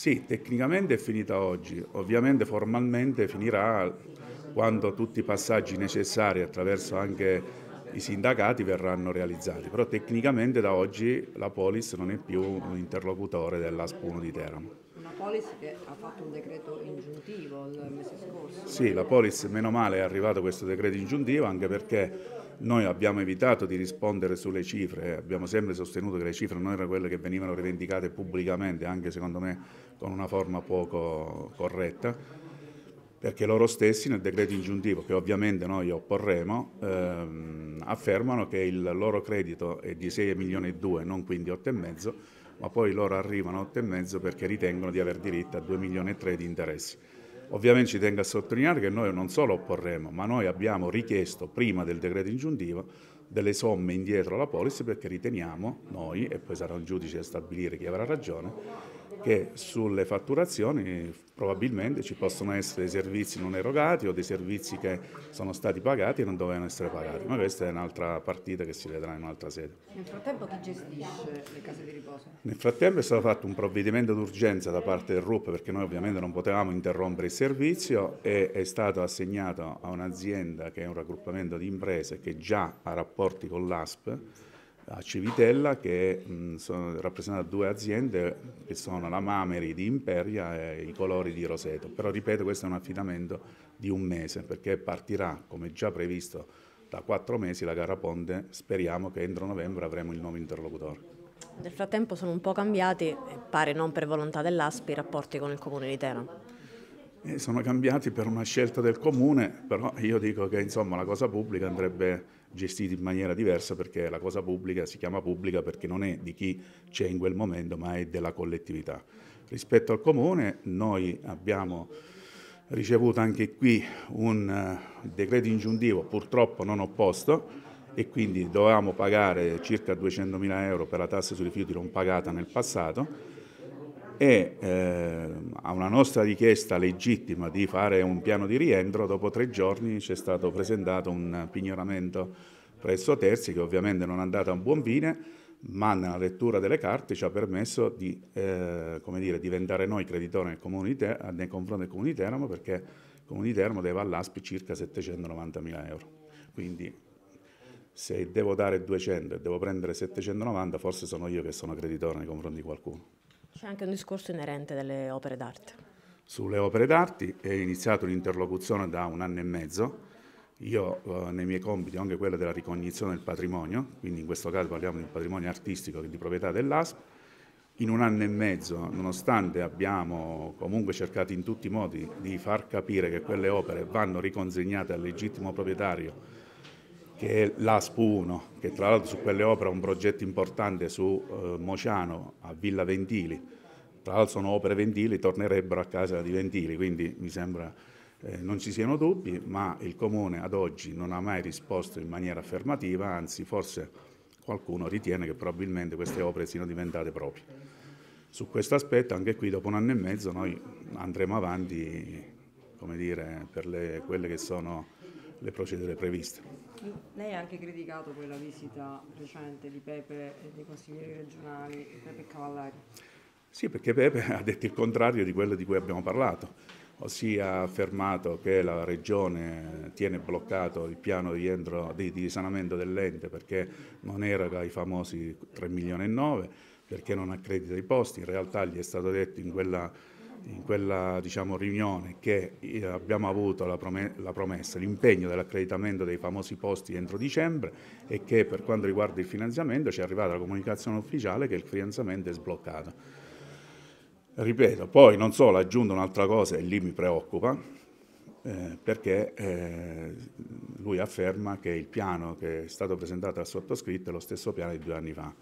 Sì, tecnicamente è finita oggi, ovviamente formalmente finirà quando tutti i passaggi necessari attraverso anche i sindacati verranno realizzati, però tecnicamente da oggi la Polis non è più un interlocutore dell'Aspuno di Teramo. Una Polis che ha fatto un decreto ingiuntivo il mese scorso. Sì, la Polis meno male è arrivato questo decreto ingiuntivo anche perché noi abbiamo evitato di rispondere sulle cifre, eh. abbiamo sempre sostenuto che le cifre non erano quelle che venivano rivendicate pubblicamente, anche secondo me con una forma poco corretta, perché loro stessi nel decreto ingiuntivo, che ovviamente noi opporremo, ehm, affermano che il loro credito è di 6 milioni e 2, non quindi 8,5, ma poi loro arrivano a 8,5 perché ritengono di aver diritto a 2 milioni e 3 di interessi. Ovviamente ci tengo a sottolineare che noi non solo opporremo, ma noi abbiamo richiesto prima del decreto ingiuntivo delle somme indietro alla polis perché riteniamo noi, e poi sarà un giudice a stabilire chi avrà ragione, che sulle fatturazioni probabilmente ci possono essere dei servizi non erogati o dei servizi che sono stati pagati e non dovevano essere pagati, ma questa è un'altra partita che si vedrà in un'altra sede. Nel frattempo chi gestisce le case di riposo? Nel frattempo è stato fatto un provvedimento d'urgenza da parte del RUP perché noi ovviamente non potevamo interrompere il servizio e è stato assegnato a un'azienda che è un raggruppamento di imprese che già ha rapporti con l'ASP a Civitella che mh, sono rappresentate due aziende che sono la Mameri di Imperia e i colori di Roseto. Però ripeto, questo è un affidamento di un mese perché partirà, come già previsto, da quattro mesi la gara Ponte. Speriamo che entro novembre avremo il nuovo interlocutore. Nel frattempo sono un po' cambiati, pare non per volontà dell'ASPI, i rapporti con il Comune di Teramo. Eh, sono cambiati per una scelta del comune, però io dico che insomma, la cosa pubblica andrebbe gestita in maniera diversa perché la cosa pubblica si chiama pubblica perché non è di chi c'è in quel momento ma è della collettività. Rispetto al comune noi abbiamo ricevuto anche qui un eh, decreto ingiuntivo purtroppo non opposto e quindi dovevamo pagare circa 200.000 euro per la tassa sui rifiuti non pagata nel passato e eh, a una nostra richiesta legittima di fare un piano di rientro, dopo tre giorni ci è stato presentato un pignoramento presso terzi che ovviamente non è andato a un buon fine, ma nella lettura delle carte ci ha permesso di eh, dire, diventare noi creditori nel Ter- eh, nei confronti del Comune di Teramo perché il Comune di Teramo deve all'ASPI circa 790 mila euro. Quindi se devo dare 200 e devo prendere 790 forse sono io che sono creditore nei confronti di qualcuno. C'è anche un discorso inerente delle opere d'arte. Sulle opere d'arte è iniziata un'interlocuzione da un anno e mezzo. Io eh, nei miei compiti ho anche quello della ricognizione del patrimonio, quindi in questo caso parliamo di un patrimonio artistico di proprietà dell'ASP. In un anno e mezzo, nonostante abbiamo comunque cercato in tutti i modi di far capire che quelle opere vanno riconsegnate al legittimo proprietario che è l'ASPU 1, che tra l'altro su quelle opere ha un progetto importante su eh, Mociano a Villa Ventili, tra l'altro sono opere Ventili, tornerebbero a casa di Ventili, quindi mi sembra eh, non ci siano dubbi, ma il Comune ad oggi non ha mai risposto in maniera affermativa, anzi forse qualcuno ritiene che probabilmente queste opere siano diventate proprie. Su questo aspetto anche qui dopo un anno e mezzo noi andremo avanti come dire, per le, quelle che sono le procedure previste. Lei ha anche criticato quella visita recente di Pepe e dei consiglieri regionali, Pepe Cavallari. Sì, perché Pepe ha detto il contrario di quello di cui abbiamo parlato, ossia ha affermato che la Regione tiene bloccato il piano di, entro, di, di risanamento dell'ente perché non eroga i famosi 3 milioni e 9, perché non accredita i posti. In realtà gli è stato detto in quella in quella diciamo, riunione che eh, abbiamo avuto la, promessa, l'impegno dell'accreditamento dei famosi posti entro dicembre e che per quanto riguarda il finanziamento ci è arrivata la comunicazione ufficiale che il finanziamento è sbloccato. Ripeto, poi non solo aggiunto un'altra cosa e lì mi preoccupa, eh, perché eh, lui afferma che il piano che è stato presentato al sottoscritto è lo stesso piano di due anni fa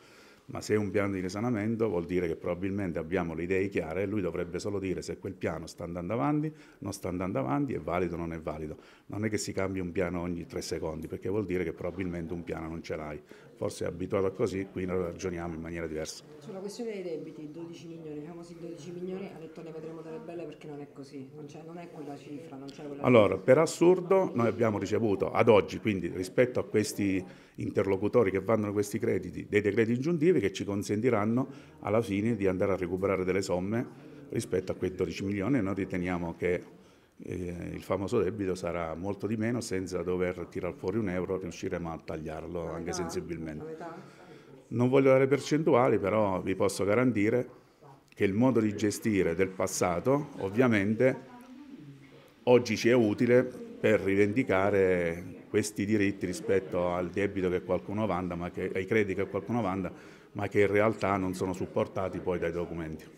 ma se è un piano di risanamento vuol dire che probabilmente abbiamo le idee chiare e lui dovrebbe solo dire se quel piano sta andando avanti, non sta andando avanti, è valido o non è valido. Non è che si cambi un piano ogni tre secondi, perché vuol dire che probabilmente un piano non ce l'hai. Forse è abituato a così, qui noi ragioniamo in maniera diversa. Sulla questione dei debiti, 12 milioni, i famosi 12 milioni, ha detto ne vedremo delle belle perché non è così, non, non è quella cifra. Quella allora, cifra. per assurdo, noi abbiamo ricevuto ad oggi, quindi rispetto a questi interlocutori che vanno questi crediti, dei decreti ingiuntivi, operative che ci consentiranno alla fine di andare a recuperare delle somme rispetto a quei 12 milioni e noi riteniamo che eh, il famoso debito sarà molto di meno senza dover tirare fuori un euro riusciremo a tagliarlo la anche sensibilmente. Non voglio dare percentuali però vi posso garantire che il modo di gestire del passato ovviamente oggi ci è utile per rivendicare questi diritti rispetto al debito che qualcuno vanda, ma che, ai crediti che qualcuno vanda, ma che in realtà non sono supportati poi dai documenti.